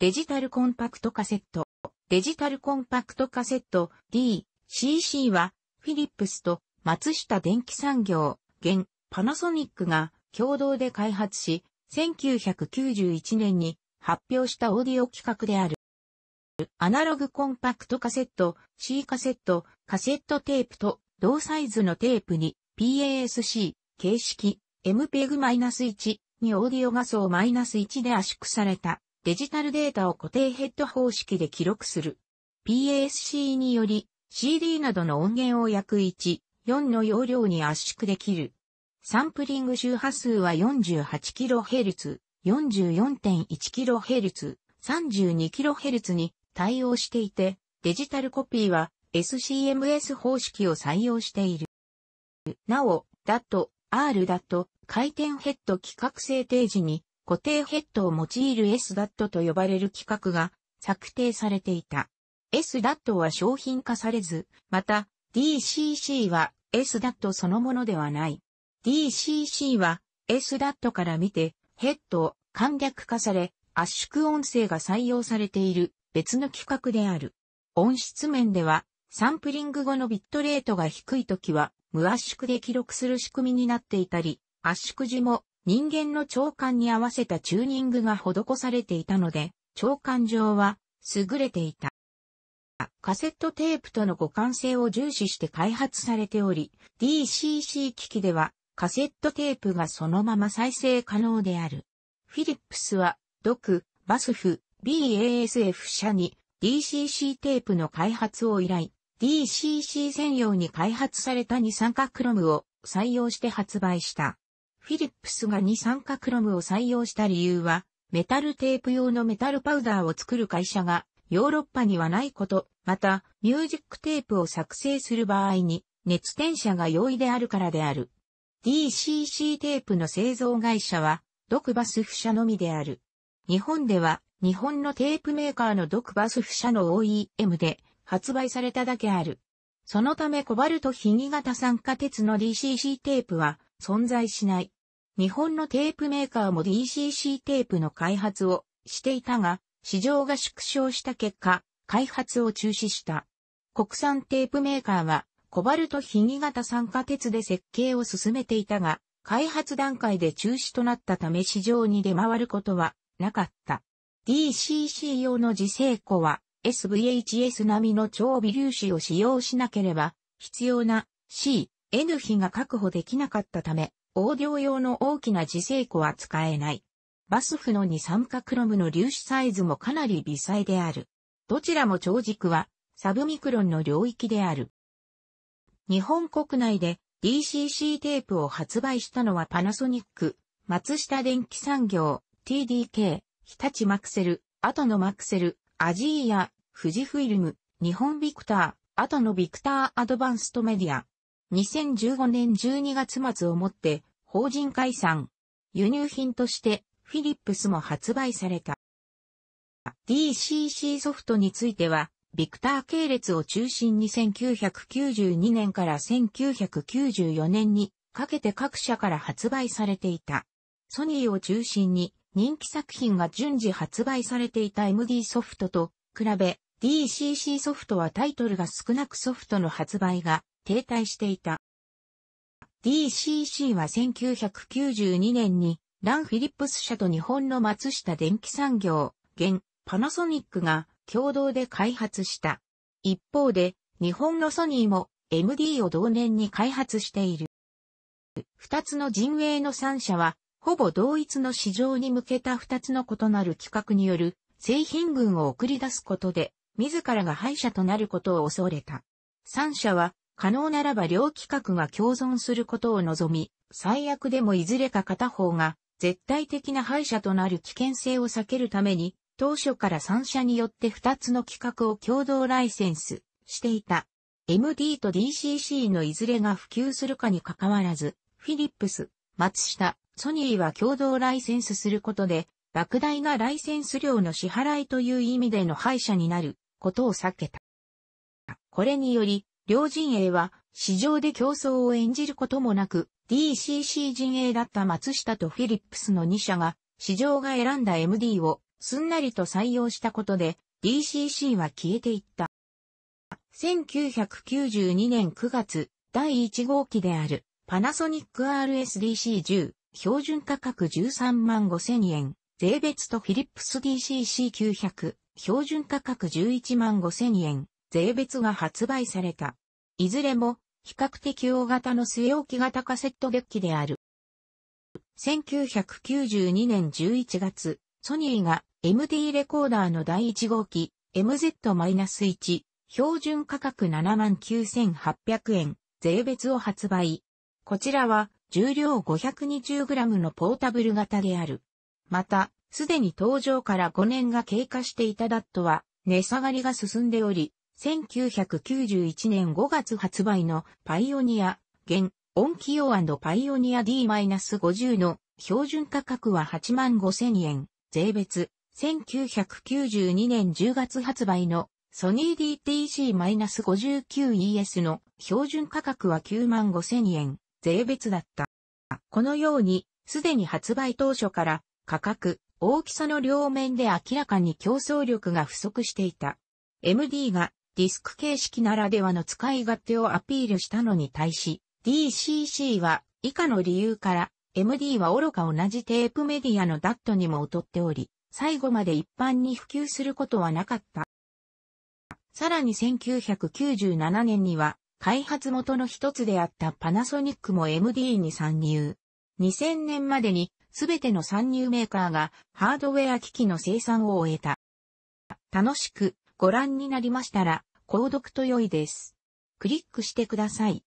デジタルコンパクトカセット、デジタルコンパクトカセット DCC は、フィリップスと松下電気産業、現、パナソニックが共同で開発し、1991年に発表したオーディオ企画である。アナログコンパクトカセット、C カセット、カセットテープと同サイズのテープに PASC 形式 MPEG-1 にオーディオ画素 -1 で圧縮されたデジタルデータを固定ヘッド方式で記録する。PSC により CD などの音源を約1、4の容量に圧縮できる。サンプリング周波数は 48kHz、44.1kHz、32kHz に対応していて、デジタルコピーは SCMS 方式を採用している。なお、DAT、r だと回転ヘッド規格制定時に固定ヘッドを用いる S-DAT と呼ばれる規格が策定されていた。S-DAT は商品化されず、また DCC は S-DAT そのものではない。DCC は S-DAT から見てヘッドを簡略化され圧縮音声が採用されている別の規格である。音質面ではサンプリング後のビットレートが低い時は無圧縮で記録する仕組みになっていたり、圧縮時も人間の長官に合わせたチューニングが施されていたので、長官上は優れていた。カセットテープとの互換性を重視して開発されており、DCC 機器ではカセットテープがそのまま再生可能である。フィリップスは、ドク、バスフ、BASF 社に DCC テープの開発を依頼、DCC 専用に開発された二酸化クロムを採用して発売した。フィリップスが二酸化クロムを採用した理由は、メタルテープ用のメタルパウダーを作る会社がヨーロッパにはないこと、また、ミュージックテープを作成する場合に、熱転写が容易であるからである。DCC テープの製造会社は、ドクバスフ社のみである。日本では、日本のテープメーカーのドクバスフ社の OEM で発売されただけある。そのためコバルトヒギ型酸化鉄の DCC テープは、存在しない。日本のテープメーカーも DCC テープの開発をしていたが、市場が縮小した結果、開発を中止した。国産テープメーカーは、コバルトヒ擬型酸化鉄で設計を進めていたが、開発段階で中止となったため市場に出回ることはなかった。DCC 用の自成庫は SVHS 並みの超微粒子を使用しなければ必要な C N 比が確保できなかったため、オーディオ用の大きな磁性庫は使えない。バスフの二酸化クロムの粒子サイズもかなり微細である。どちらも長軸はサブミクロンの領域である。日本国内で DCC テープを発売したのはパナソニック、松下電機産業、TDK、日立マクセル、トのマクセル、アジーヤ、富士フィルム、日本ビクター、トのビクターアドバンストメディア、2015年12月末をもって法人解散。輸入品としてフィリップスも発売された。DCC ソフトについては、ビクター系列を中心に1992年から1994年にかけて各社から発売されていた。ソニーを中心に人気作品が順次発売されていた MD ソフトと比べ DCC ソフトはタイトルが少なくソフトの発売が停滞していた。DCC は1992年にラン・フィリップス社と日本の松下電機産業、現パナソニックが共同で開発した。一方で日本のソニーも MD を同年に開発している。二つの陣営の三社はほぼ同一の市場に向けた二つの異なる規格による製品群を送り出すことで自らが敗者となることを恐れた。三者は、可能ならば両規格が共存することを望み、最悪でもいずれか片方が、絶対的な敗者となる危険性を避けるために、当初から三者によって二つの規格を共同ライセンスしていた。MD と DCC のいずれが普及するかに関わらず、フィリップス、松下、ソニーは共同ライセンスすることで、莫大なライセンス料の支払いという意味での敗者になることを避けた。これにより、両陣営は市場で競争を演じることもなく、DCC 陣営だった松下とフィリップスの2社が、市場が選んだ MD をすんなりと採用したことで、DCC は消えていった。1992年9月、第1号機であるパナソニック RSDC10 標準価格13万5千円、税別とフィリップス DCC900 標準価格11万5千円、税別が発売された。いずれも、比較的大型の据え置き型カセットデッキである。1992年11月、ソニーが MD レコーダーの第1号機 MZ-1 標準価格79,800円税別を発売。こちらは重量 520g のポータブル型である。また、すでに登場から5年が経過していたダットは、値下がりが進んでおり、1991年5月発売のパイオニア、現、オンキオ＆パイオニア D-50 の標準価格は8万5千円、税別、1992年10月発売のソニー DTC-59ES の標準価格は9万5千円、税別だった。このように、すでに発売当初から価格、大きさの両面で明らかに競争力が不足していた。MD がディスク形式ならではの使い勝手をアピールしたのに対し、DCC は以下の理由から、MD は愚か同じテープメディアのダットにも劣っており、最後まで一般に普及することはなかった。さらに1997年には、開発元の一つであったパナソニックも MD に参入。2000年までにすべての参入メーカーがハードウェア機器の生産を終えた。楽しくご覧になりましたら、購読と良いです。クリックしてください。